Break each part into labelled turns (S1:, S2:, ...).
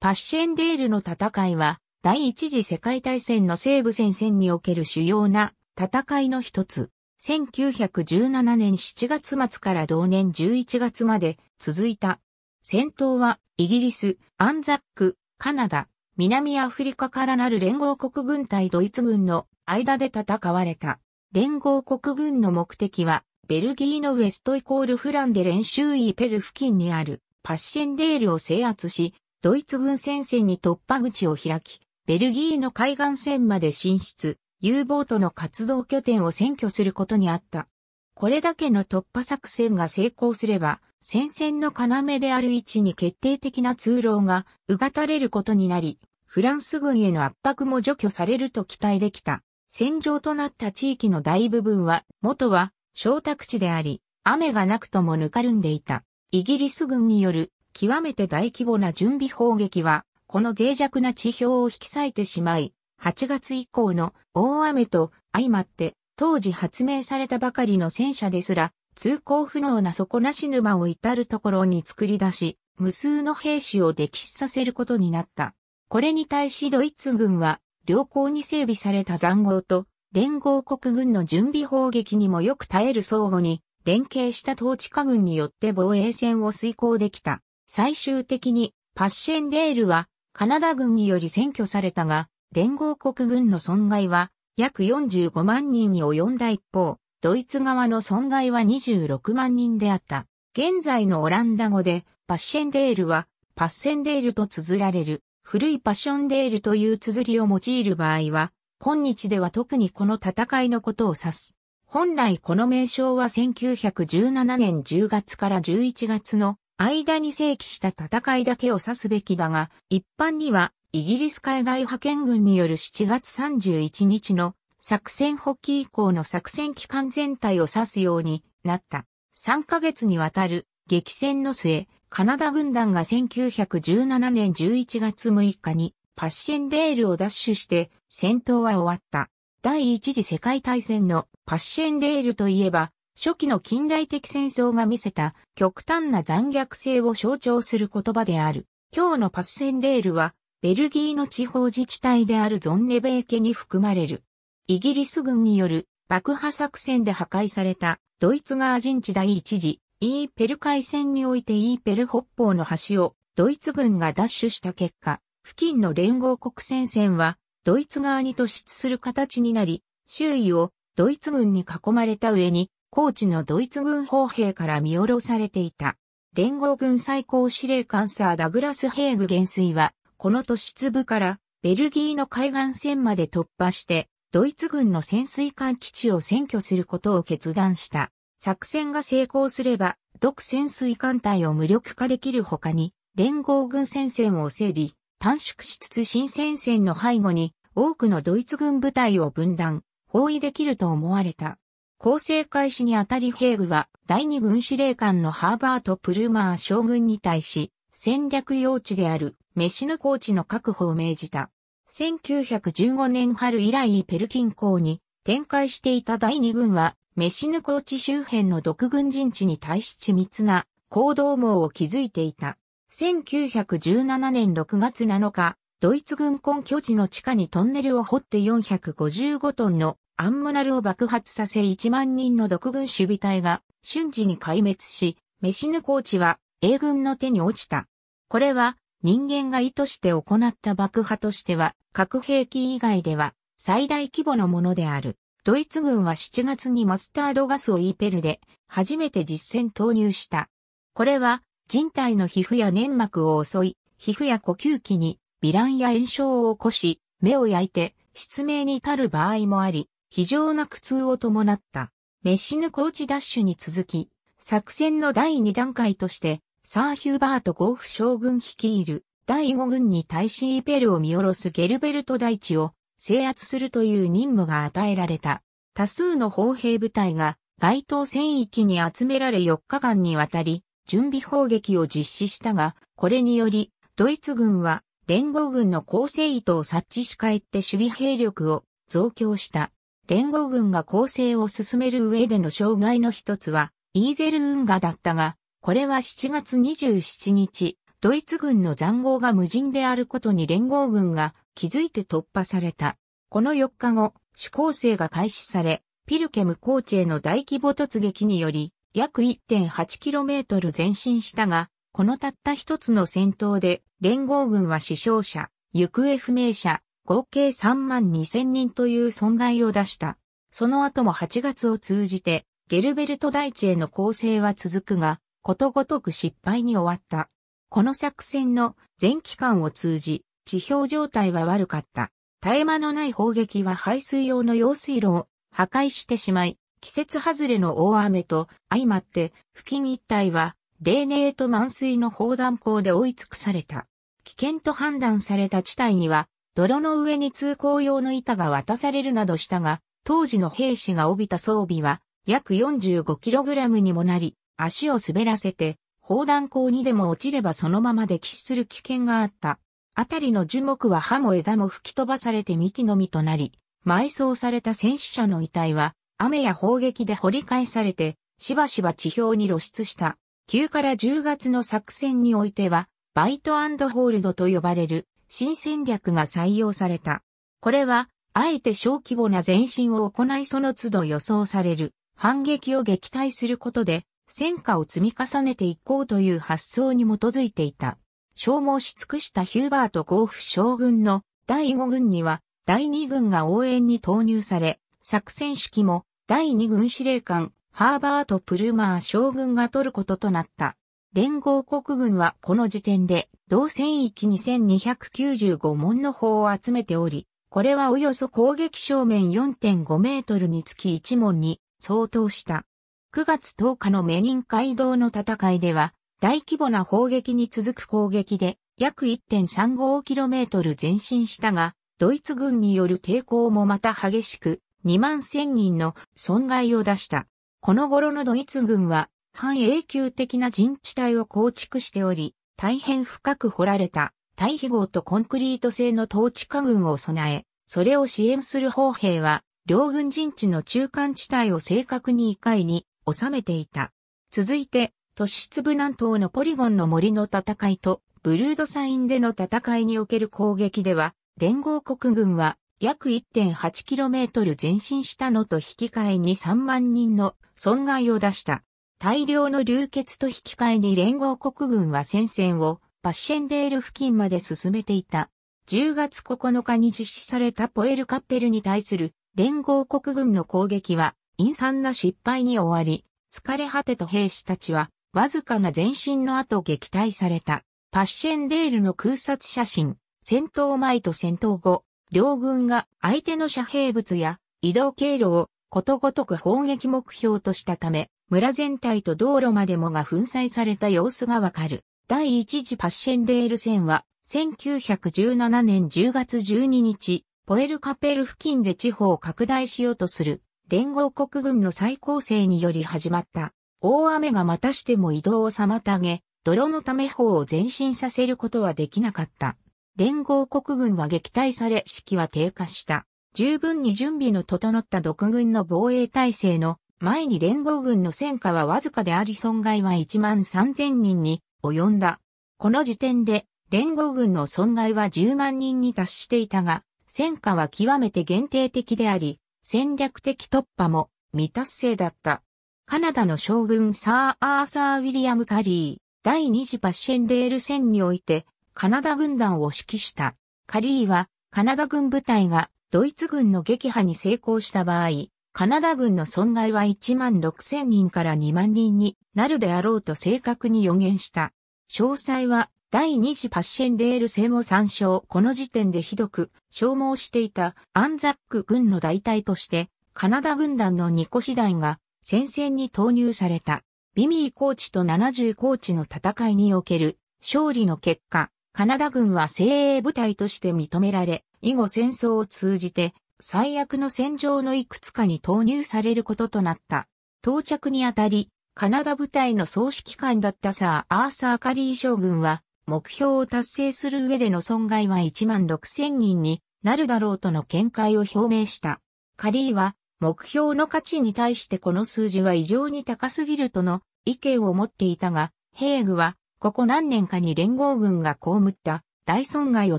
S1: パッシェンデールの戦いは、第一次世界大戦の西部戦線における主要な戦いの一つ。1917年7月末から同年11月まで続いた。戦闘はイギリス、アンザック、カナダ、南アフリカからなる連合国軍対ドイツ軍の間で戦われた。連合国軍の目的は、ベルギーのウェストイコールフランで練習イペル付近にあるパッシェンデールを制圧し、ドイツ軍戦線に突破口を開き、ベルギーの海岸線まで進出、U ボートの活動拠点を占拠することにあった。これだけの突破作戦が成功すれば、戦線の要である位置に決定的な通路がうがたれることになり、フランス軍への圧迫も除去されると期待できた。戦場となった地域の大部分は、元は、小宅地であり、雨がなくともぬかるんでいた。イギリス軍による極めて大規模な準備砲撃は、この脆弱な地表を引き裂いてしまい、8月以降の大雨と相まって、当時発明されたばかりの戦車ですら、通行不能な底なし沼を至るところに作り出し、無数の兵士を溺死させることになった。これに対しドイツ軍は、良好に整備された塹壕と、連合国軍の準備砲撃にもよく耐える相互に、連携した統治下軍によって防衛戦を遂行できた。最終的にパッシェンデールはカナダ軍により占拠されたが、連合国軍の損害は約45万人に及んだ一方、ドイツ側の損害は26万人であった。現在のオランダ語でパッシェンデールはパッセンデールと綴られる。古いパッションデールという綴りを用いる場合は、今日では特にこの戦いのことを指す。本来この名称は1917年10月から11月の間に正規した戦いだけを指すべきだが、一般にはイギリス海外派遣軍による7月31日の作戦補給以降の作戦期間全体を指すようになった。3ヶ月にわたる激戦の末、カナダ軍団が1917年11月6日にパッシェンデールを奪取して戦闘は終わった。第一次世界大戦のパッシェンデールといえば初期の近代的戦争が見せた極端な残虐性を象徴する言葉である。今日のパスセンレールは、ベルギーの地方自治体であるゾンネベー家に含まれる。イギリス軍による爆破作戦で破壊されたドイツ側陣地第一次イーペル海戦においてイーペル北方の橋をドイツ軍が奪取した結果、付近の連合国戦線はドイツ側に突出する形になり、周囲をドイツ軍に囲まれた上に高知のドイツ軍砲兵から見下ろされていた。連合軍最高司令官サー・ダグラス・ヘーグ元帥は、この都市粒からベルギーの海岸線まで突破して、ドイツ軍の潜水艦基地を占拠することを決断した。作戦が成功すれば、独潜水艦隊を無力化できる他に、連合軍戦線を整理、短縮しつつ新戦線の背後に、多くのドイツ軍部隊を分断、包囲できると思われた。構成開始にあたりヘーグは第二軍司令官のハーバート・プルマー将軍に対し戦略用地であるメシヌ高地の確保を命じた。1915年春以来ペルキン港に展開していた第二軍はメシヌ高地周辺の独軍陣地に対し緻密な行動網を築いていた。1917年6月7日、ドイツ軍根拠地の地下にトンネルを掘って455トンのアンモナルを爆発させ1万人の独軍守備隊が瞬時に壊滅し、メシヌコーチは英軍の手に落ちた。これは人間が意図して行った爆破としては核兵器以外では最大規模のものである。ドイツ軍は7月にマスタードガスをイーペルで初めて実戦投入した。これは人体の皮膚や粘膜を襲い、皮膚や呼吸器に微乱や炎症を起こし、目を焼いて失明に至る場合もあり、非常な苦痛を伴った、メッシヌコーチダッシュに続き、作戦の第2段階として、サー・ヒューバート・ゴーフ将軍率いる第5軍に対しイペルを見下ろすゲルベルト大地を制圧するという任務が与えられた。多数の砲兵部隊が該当戦域に集められ4日間にわたり準備砲撃を実施したが、これによりドイツ軍は連合軍の構成意図を察知し返って守備兵力を増強した。連合軍が構成を進める上での障害の一つは、イーゼル運河だったが、これは7月27日、ドイツ軍の残壕が無人であることに連合軍が気づいて突破された。この4日後、主攻勢が開始され、ピルケム高地への大規模突撃により、約 1.8km 前進したが、このたった一つの戦闘で、連合軍は死傷者、行方不明者、合計3万2000人という損害を出した。その後も8月を通じて、ゲルベルト大地への攻勢は続くが、ことごとく失敗に終わった。この作戦の全期間を通じ、地表状態は悪かった。絶え間のない砲撃は排水用の用水路を破壊してしまい、季節外れの大雨と相まって付近一帯は泥泥と満水の砲弾口で追い尽くされた。危険と判断された地帯には泥の上に通行用の板が渡されるなどしたが、当時の兵士が帯びた装備は約 45kg にもなり、足を滑らせて、砲弾口にでも落ちればそのままで騎死する危険があった。あたりの樹木は葉も枝も吹き飛ばされて幹のみとなり、埋葬された戦死者の遺体は、雨や砲撃で掘り返されて、しばしば地表に露出した。9から10月の作戦においては、バイトホールドと呼ばれる新戦略が採用された。これは、あえて小規模な前進を行いその都度予想される反撃を撃退することで戦果を積み重ねていこうという発想に基づいていた。消耗し尽くしたヒューバート甲府将軍の第5軍には第2軍が応援に投入され、作戦指揮も第2軍司令官ハーバート・プルマー将軍が取ることとなった。連合国軍はこの時点で、同戦域2295門の砲を集めており、これはおよそ攻撃正面4.5メートルにつき1門に相当した。9月10日のメニン街道の戦いでは、大規模な砲撃に続く攻撃で、約 1.35km 前進したが、ドイツ軍による抵抗もまた激しく、2万1000人の損害を出した。この頃のドイツ軍は、半永久的な陣地帯を構築しており、大変深く掘られた、対比号とコンクリート製の統治家軍を備え、それを支援する砲兵は、両軍陣地の中間地帯を正確に異界に収めていた。続いて、都市粒南東のポリゴンの森の戦いと、ブルードサインでの戦いにおける攻撃では、連合国軍は約 1.8km 前進したのと引き換えに3万人の損害を出した。大量の流血と引き換えに連合国軍は戦線をパッシェンデール付近まで進めていた。10月9日に実施されたポエルカッペルに対する連合国軍の攻撃は陰惨な失敗に終わり、疲れ果てた兵士たちはわずかな前進の後撃退された。パッシェンデールの空撮写真、戦闘前と戦闘後、両軍が相手の遮蔽物や移動経路をことごとく砲撃目標としたため、村全体と道路までもが粉砕された様子がわかる。第一次パッシェンデール戦は、1917年10月12日、ポエルカペル付近で地方を拡大しようとする連合国軍の再構成により始まった。大雨がまたしても移動を妨げ、泥のため砲を前進させることはできなかった。連合国軍は撃退され士気は低下した。十分に準備の整った独軍の防衛体制の前に連合軍の戦果はわずかであり損害は1万3000人に及んだ。この時点で連合軍の損害は10万人に達していたが、戦果は極めて限定的であり、戦略的突破も未達成だった。カナダの将軍サー・アーサー・ウィリアム・カリー、第二次パッシェンデール戦において、カナダ軍団を指揮した。カリーは、カナダ軍部隊がドイツ軍の撃破に成功した場合、カナダ軍の損害は1万6千人から2万人になるであろうと正確に予言した。詳細は第二次パッシェンデール戦を参照この時点でひどく消耗していたアンザック軍の代替としてカナダ軍団の2個師団が戦線に投入された。ビミーコーチと70コーチの戦いにおける勝利の結果、カナダ軍は精鋭部隊として認められ、以後戦争を通じて最悪の戦場のいくつかに投入されることとなった。到着にあたり、カナダ部隊の総指揮官だったサー・アーサー・カリー将軍は、目標を達成する上での損害は1万6千人になるだろうとの見解を表明した。カリーは、目標の価値に対してこの数字は異常に高すぎるとの意見を持っていたが、ヘーグは、ここ何年かに連合軍が被った大損害を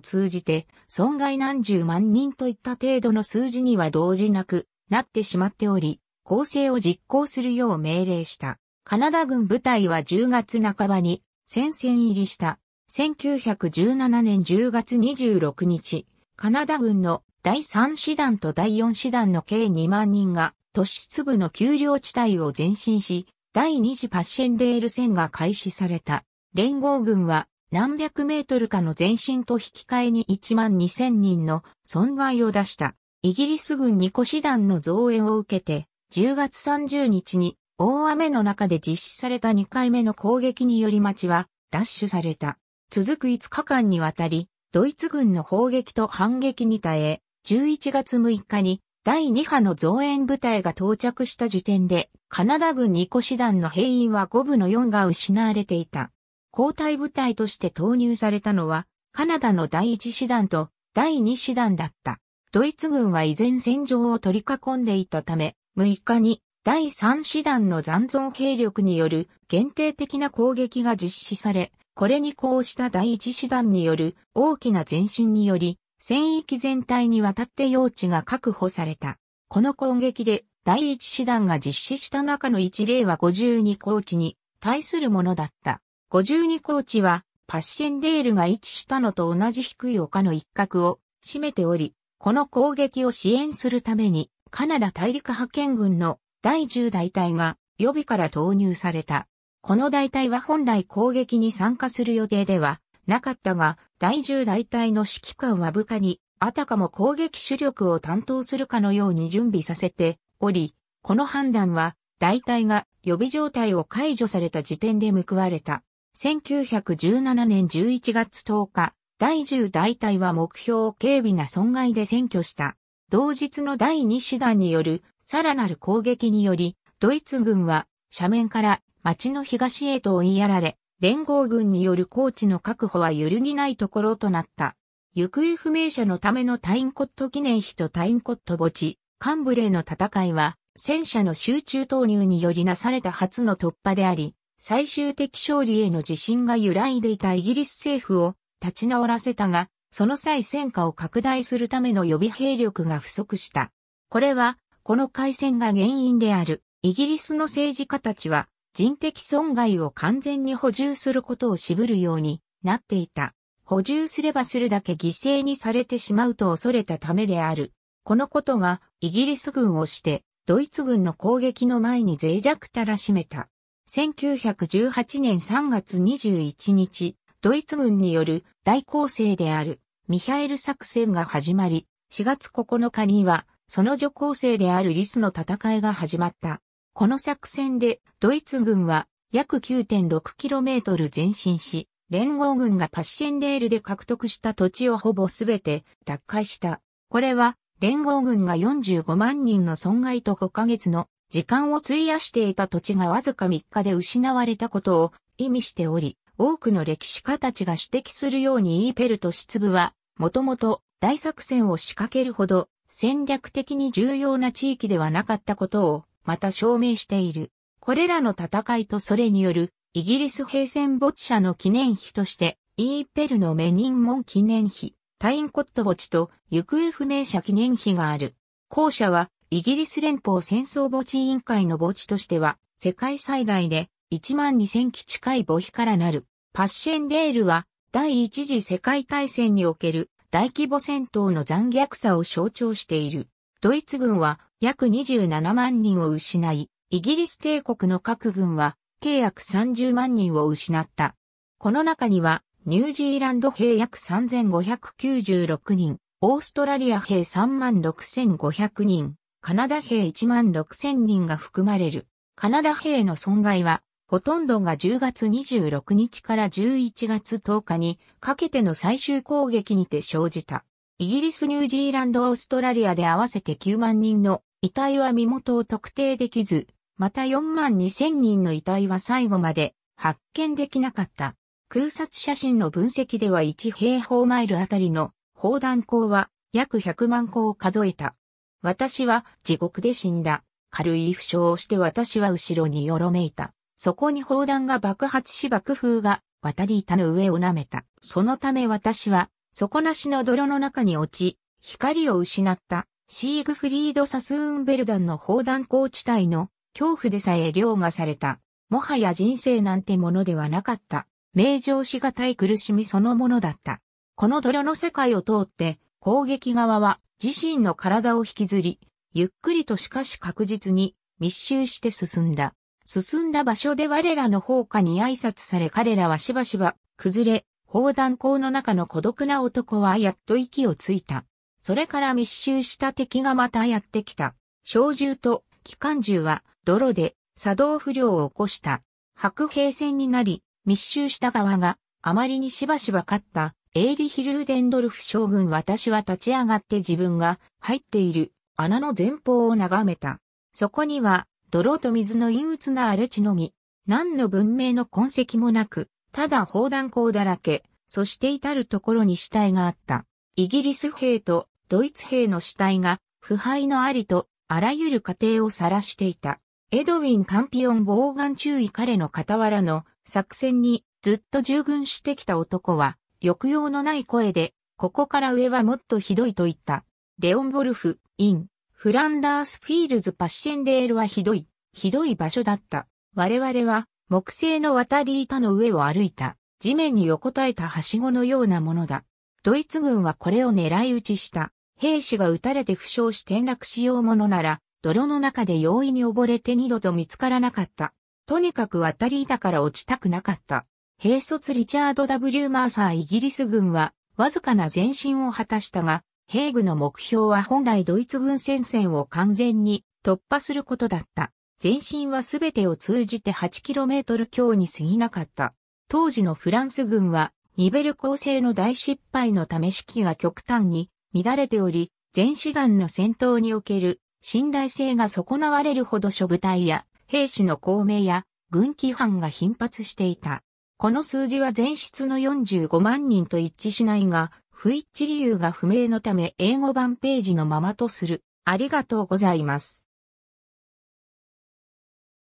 S1: 通じて、損害何十万人といった程度の数字には動じなくなってしまっており、構成を実行するよう命令した。カナダ軍部隊は10月半ばに戦線入りした。1917年10月26日、カナダ軍の第3師団と第4師団の計2万人が都市粒の丘陵地帯を前進し、第2次パッシェンデール戦が開始された。連合軍は何百メートルかの前進と引き換えに1万2000人の損害を出した。イギリス軍2個師団の増援を受けて、10月30日に大雨の中で実施された2回目の攻撃により町は奪取された。続く5日間にわたり、ドイツ軍の砲撃と反撃に耐え、11月6日に第2波の増援部隊が到着した時点で、カナダ軍2個師団の兵員は5部の4が失われていた。交代部隊として投入されたのは、カナダの第一師団と第二師団だった。ドイツ軍は依然戦場を取り囲んでいたため、6日に第三師団の残存兵力による限定的な攻撃が実施され、これにこうした第一師団による大きな前進により、戦域全体にわたって用地が確保された。この攻撃で第一師団が実施した中の一例は52高地に対するものだった。52高地は、パッシェンデールが位置したのと同じ低い丘の一角を占めており、この攻撃を支援するために、カナダ大陸派遣軍の第10大隊が予備から投入された。この大隊は本来攻撃に参加する予定ではなかったが、第10大隊の指揮官は部下に、あたかも攻撃主力を担当するかのように準備させており、この判断は、大隊が予備状態を解除された時点で報われた。1917年11月10日、第10大隊は目標を軽微な損害で占拠した。同日の第2師団によるさらなる攻撃により、ドイツ軍は斜面から町の東へと追いやられ、連合軍による高地の確保は揺るぎないところとなった。行方不明者のためのタインコット記念碑とタインコット墓地、カンブレーの戦いは、戦車の集中投入によりなされた初の突破であり、最終的勝利への自信が揺らいでいたイギリス政府を立ち直らせたが、その際戦火を拡大するための予備兵力が不足した。これは、この海戦が原因である。イギリスの政治家たちは人的損害を完全に補充することを渋るようになっていた。補充すればするだけ犠牲にされてしまうと恐れたためである。このことがイギリス軍をしてドイツ軍の攻撃の前に脆弱たらしめた。1918年3月21日、ドイツ軍による大攻勢であるミハエル作戦が始まり、4月9日にはその助攻勢であるリスの戦いが始まった。この作戦でドイツ軍は約 9.6km 前進し、連合軍がパッシェンデールで獲得した土地をほぼすべて奪回した。これは連合軍が45万人の損害と5ヶ月の時間を費やしていた土地がわずか3日で失われたことを意味しており、多くの歴史家たちが指摘するようにイーペルト湿部は、もともと大作戦を仕掛けるほど戦略的に重要な地域ではなかったことをまた証明している。これらの戦いとそれによるイギリス平戦没者の記念碑として、イーペルのメニンモン記念碑、タインコット墓地と行方不明者記念碑がある。後者はイギリス連邦戦争墓地委員会の墓地としては、世界最大で1万2000基近い墓碑からなる。パッシェンデールは、第一次世界大戦における大規模戦闘の残虐さを象徴している。ドイツ軍は約27万人を失い、イギリス帝国の各軍は計約30万人を失った。この中には、ニュージーランド兵約3596人、オーストラリア兵36500人、カナダ兵1万6千人が含まれる。カナダ兵の損害は、ほとんどが10月26日から11月10日にかけての最終攻撃にて生じた。イギリス、ニュージーランド、オーストラリアで合わせて9万人の遺体は身元を特定できず、また4万2千人の遺体は最後まで発見できなかった。空撮写真の分析では1平方マイルあたりの砲弾口は約100万個を数えた。私は地獄で死んだ。軽い負傷をして私は後ろによろめいた。そこに砲弾が爆発し爆風が渡り板の上を舐めた。そのため私は底なしの泥の中に落ち、光を失った。シーグフリード・サスーンベルダンの砲弾高地帯の恐怖でさえ凌駕された。もはや人生なんてものではなかった。名状しがたい苦しみそのものだった。この泥の世界を通って、攻撃側は自身の体を引きずり、ゆっくりとしかし確実に密集して進んだ。進んだ場所で我らの方火に挨拶され彼らはしばしば崩れ、砲弾口の中の孤独な男はやっと息をついた。それから密集した敵がまたやってきた。小銃と機関銃は泥で作動不良を起こした。白兵戦になり、密集した側があまりにしばしば勝ったエーリヒ・ルーデンドルフ将軍私は立ち上がって自分が入っている穴の前方を眺めた。そこには泥と水の陰鬱な荒れ地のみ、何の文明の痕跡もなく、ただ砲弾口だらけ、そして至るところに死体があった。イギリス兵とドイツ兵の死体が腐敗のありとあらゆる過程を晒していた。エドウィン・カンピオン・防眼注意彼の傍らの作戦にずっと従軍してきた男は抑揚のない声で、ここから上はもっとひどいと言った。レオン・ボルフ、イン、フランダース・フィールズ・パッシェンデールはひどい、ひどい場所だった。我々は、木製の渡り板の上を歩いた。地面に横たえたはしごのようなものだ。ドイツ軍はこれを狙い撃ちした。兵士が撃たれて負傷し転落しようものなら、泥の中で容易に溺れて二度と見つからなかった。とにかく渡り板から落ちたくなかった。兵卒リチャード・ W・ マーサーイギリス軍は、わずかな前進を果たしたが、兵具の目標は本来ドイツ軍戦線を完全に突破することだった。前進はすべてを通じて 8km 強に過ぎなかった。当時のフランス軍は、ニベル構成の大失敗のため指揮が極端に乱れており、全師団の戦闘における信頼性が損なわれるほど諸部隊や兵士の公明や軍規範が頻発していた。この数字は全室の45万人と一致しないが、不一致理由が不明のため英語版ページのままとする。ありがとうございます。